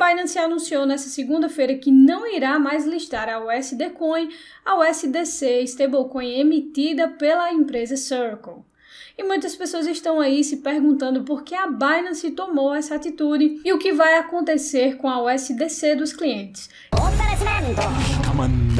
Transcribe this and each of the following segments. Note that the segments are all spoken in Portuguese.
Binance anunciou nesta segunda-feira que não irá mais listar a USD Coin, a USDC, stablecoin emitida pela empresa Circle. E muitas pessoas estão aí se perguntando por que a Binance tomou essa atitude e o que vai acontecer com a USDC dos clientes.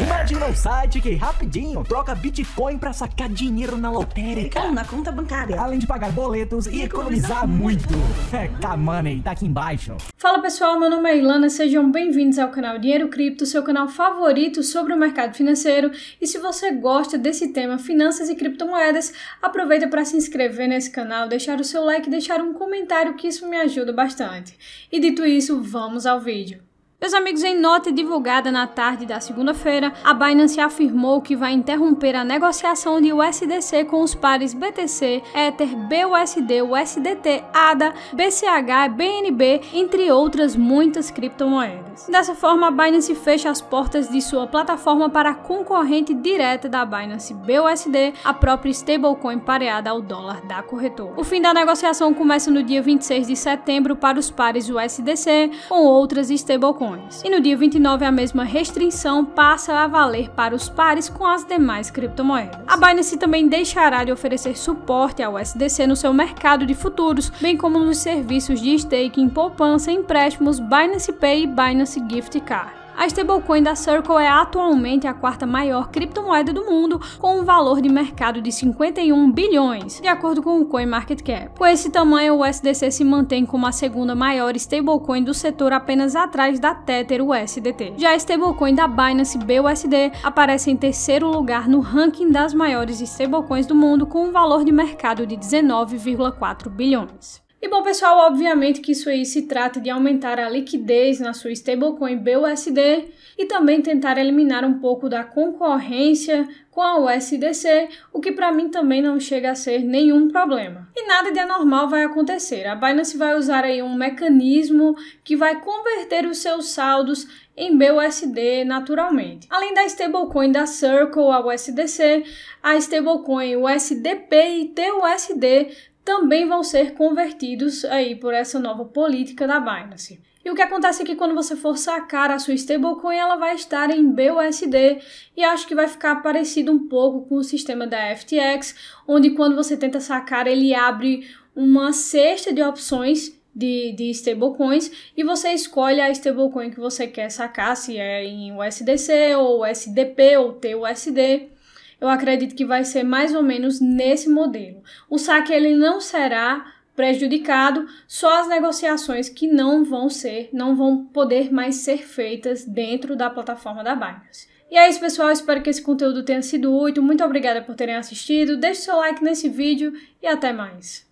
Imagina um site que rapidinho troca Bitcoin para sacar dinheiro na lotérica ou na conta bancária, além de pagar boletos e, e economizar, economizar muito. muito. É, tá money, tá aqui embaixo. Fala pessoal, meu nome é Ilana, sejam bem-vindos ao canal Dinheiro Cripto, seu canal favorito sobre o mercado financeiro. E se você gosta desse tema, finanças e criptomoedas, aproveita para se inscrever nesse canal, deixar o seu like e deixar um comentário que isso me ajuda bastante. E dito isso, vamos ao vídeo. Meus amigos, em nota divulgada na tarde da segunda-feira, a Binance afirmou que vai interromper a negociação de USDC com os pares BTC, Ether, BUSD, USDT, ADA, BCH, BNB, entre outras muitas criptomoedas. Dessa forma, a Binance fecha as portas de sua plataforma para a concorrente direta da Binance BUSD, a própria stablecoin pareada ao dólar da corretora. O fim da negociação começa no dia 26 de setembro para os pares USDC com outras stablecoins bitcoins. E no dia 29 a mesma restrição passa a valer para os pares com as demais criptomoedas. A Binance também deixará de oferecer suporte ao SDC no seu mercado de futuros, bem como nos serviços de staking, poupança, empréstimos, Binance Pay e Binance Gift Card. A stablecoin da Circle é atualmente a quarta maior criptomoeda do mundo, com um valor de mercado de 51 bilhões, de acordo com o CoinMarketCap. Com esse tamanho, o USDC se mantém como a segunda maior stablecoin do setor apenas atrás da Tether USDT. Já a stablecoin da Binance BUSD aparece em terceiro lugar no ranking das maiores stablecoins do mundo com um valor de mercado de 19,4 bilhões. E bom, pessoal, obviamente que isso aí se trata de aumentar a liquidez na sua stablecoin BUSD e também tentar eliminar um pouco da concorrência com a USDC, o que para mim também não chega a ser nenhum problema. E nada de anormal vai acontecer. A Binance vai usar aí um mecanismo que vai converter os seus saldos em BUSD naturalmente. Além da stablecoin da Circle, a USDC, a stablecoin USDP e TUSD também vão ser convertidos aí por essa nova política da Binance. E o que acontece é que quando você for sacar a sua stablecoin, ela vai estar em BUSD e acho que vai ficar parecido um pouco com o sistema da FTX, onde quando você tenta sacar, ele abre uma cesta de opções de, de stablecoins e você escolhe a stablecoin que você quer sacar, se é em USDC ou USDP ou TUSD eu acredito que vai ser mais ou menos nesse modelo. O saque ele não será prejudicado, só as negociações que não vão ser, não vão poder mais ser feitas dentro da plataforma da Binance. E é isso, pessoal. Espero que esse conteúdo tenha sido útil. Muito obrigada por terem assistido. Deixe seu like nesse vídeo e até mais.